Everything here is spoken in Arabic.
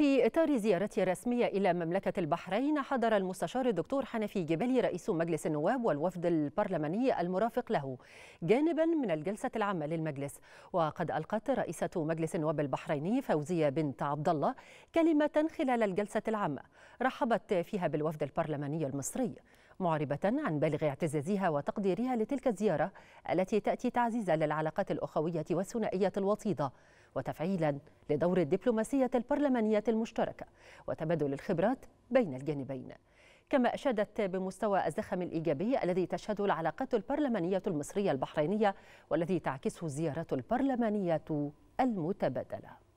في إطار زيارته الرسمية إلى مملكة البحرين حضر المستشار الدكتور حنفي جبالي رئيس مجلس النواب والوفد البرلماني المرافق له جانبا من الجلسة العامة للمجلس وقد ألقت رئيسة مجلس النواب البحريني فوزية بنت عبد الله كلمة خلال الجلسة العامة رحبت فيها بالوفد البرلماني المصري معربة عن بالغ اعتزازها وتقديرها لتلك الزيارة التي تأتي تعزيزا للعلاقات الأخوية والثنائية الوطيدة وتفعيلا لدور الدبلوماسية البرلمانية المشتركة وتبادل الخبرات بين الجانبين كما أشادت بمستوى الزخم الإيجابي الذي تشهده العلاقات البرلمانية المصرية البحرينية والذي تعكسه الزيارات البرلمانية المتبادلة